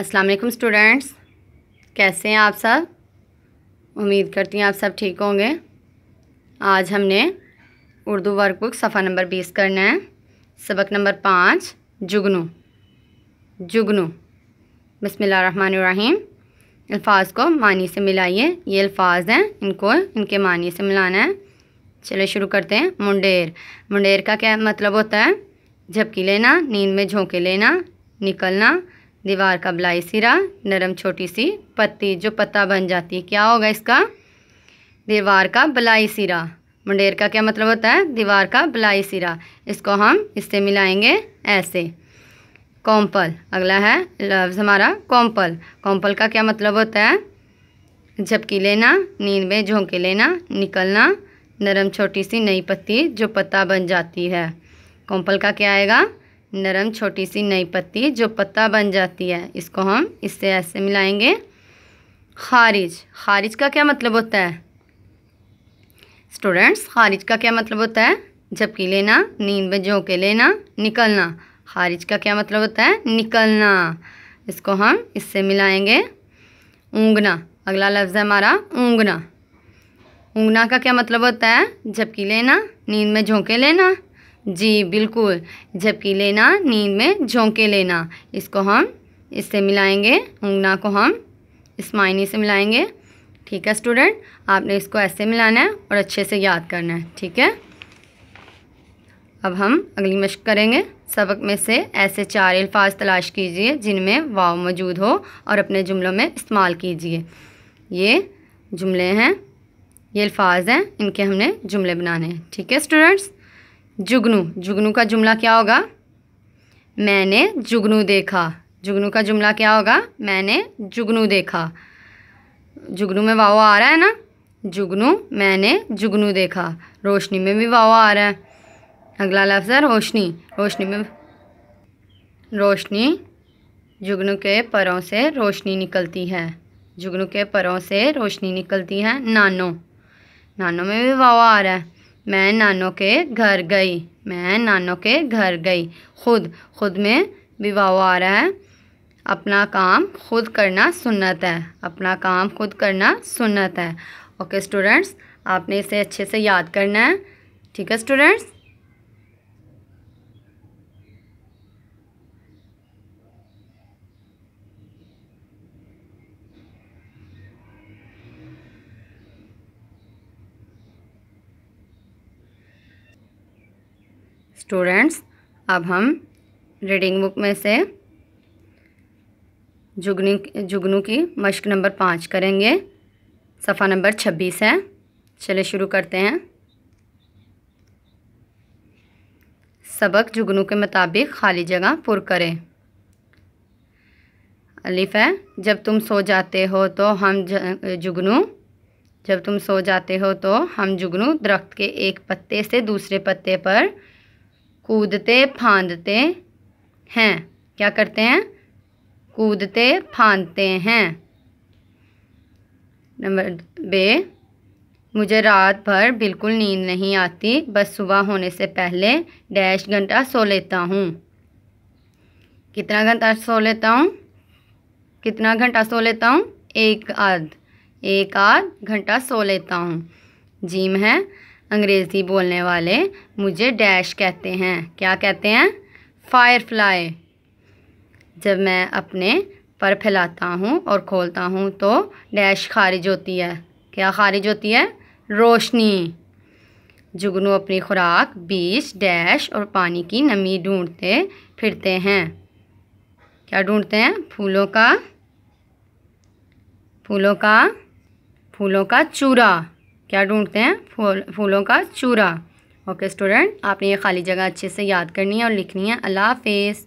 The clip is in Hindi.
अस्सलाम वालेकुम स्टूडेंट्स कैसे हैं आप सब उम्मीद करती हैं आप सब ठीक होंगे आज हमने उर्दू वर्कबुक सफ़ा नंबर बीस करना है सबक नंबर पाँच जुगनू जुगनू बसमीम अल्फाज को मानी से मिलाइए ये अल्फाज हैं इनको इनके मानी से मिलाना है चलो शुरू करते हैं मुंडेर मुंडेर का क्या मतलब होता है झपकी लेना नींद में झोंके लेना निकलना दीवार का बलाई सिरा नरम छोटी सी पत्ती जो पत्ता बन जाती है क्या होगा इसका दीवार का बलाई सिरा मुंडेर का क्या मतलब होता है दीवार का बलाई सिरा इसको हम इससे मिलाएंगे ऐसे कॉम्पल अगला है लफ्ज़ हमारा कॉम्पल कॉम्पल का क्या मतलब होता है झपकी लेना नींद में झोंके लेना निकलना नरम छोटी सी नई पत्ती जो पत्ता बन जाती है कॉम्पल का क्या आएगा नरम छोटी सी नई पत्ती जो पत्ता बन जाती है इसको हम इससे ऐसे मिलाएंगे खारिज खारिज का क्या मतलब होता है स्टूडेंट्स खारिज का क्या मतलब होता है जबकि लेना नींद में जो के लेना निकलना खारिज का क्या मतलब होता है निकलना इसको हम इससे मिलाएंगे ऊँगना अगला लफ्ज़ है हमारा ऊँगना ऊँगना का क्या मतलब होता है झपकी लेना नींद में झोंके लेना जी बिल्कुल झपकी लेना नींद में झोंके लेना इसको हम इससे मिलाएंगे उंगना को हम इस मायने से मिलाएंगे ठीक है स्टूडेंट आपने इसको ऐसे मिलाना है और अच्छे से याद करना है ठीक है अब हम अगली मश्क करेंगे सबक में से ऐसे चार अल्फाज तलाश कीजिए जिनमें वाव मौजूद हो और अपने जुमलों में इस्तेमाल कीजिए ये जुमले हैं ये अल्फाज हैं इनके हमने जुमले बनाने हैं ठीक है स्टूडेंट्स जुगनू जुगनू का जुमला क्या होगा मैंने जुगनू देखा जुगनू का जुमला क्या होगा मैंने जुगनू देखा जुगनू में वाह आ रहा है ना जुगनू मैंने जुगनू देखा रोशनी में भी वाह आ रहा है अगला लफ्ज़ है रोशनी रोशनी में रोशनी जुगनू के परों से रोशनी निकलती है जुगनू के परों से रोशनी निकलती है नानों नानों में भी वाह आ रहा है मैं नानों के घर गई मैं नानों के घर गई खुद खुद में विवाह आ रहा है अपना काम खुद करना सुन्नत है अपना काम खुद करना सुन्नत है ओके स्टूडेंट्स आपने इसे अच्छे से याद करना है ठीक है स्टूडेंट्स स्टूडेंट्स अब हम रीडिंग बुक में से जुगनी जुगनू की मश्क नंबर पाँच करेंगे सफ़ा नंबर छब्बीस है चले शुरू करते हैं सबक जुगनू के मुताबिक खाली जगह पुर करें अलिफ है जब तुम सो जाते हो तो हम जुगनू जब तुम सो जाते हो तो हम जुगनू दरख्त के एक पत्ते से दूसरे पत्ते पर कूदते फांदते हैं क्या करते हैं कूदते फांदते हैं नंबर बे मुझे रात भर बिल्कुल नींद नहीं आती बस सुबह होने से पहले डैश घंटा सो लेता हूँ कितना घंटा सो लेता हूँ कितना घंटा सो लेता हूँ एक आध एक आध घंटा सो लेता हूँ जिम है अंग्रेज़ी बोलने वाले मुझे डैश कहते हैं क्या कहते हैं फायरफ्लाई जब मैं अपने पर फैलाता हूँ और खोलता हूँ तो डैश खारिज होती है क्या खारिज होती है रोशनी जुगनू अपनी खुराक बीज डैश और पानी की नमी ढूंढते फिरते हैं क्या ढूंढते हैं फूलों का फूलों का फूलों का चूरा क्या ढूंढते हैं फूल फूलों का चूरा ओके स्टूडेंट आपने ये खाली जगह अच्छे से याद करनी है और लिखनी है अल्लाह हाफिज़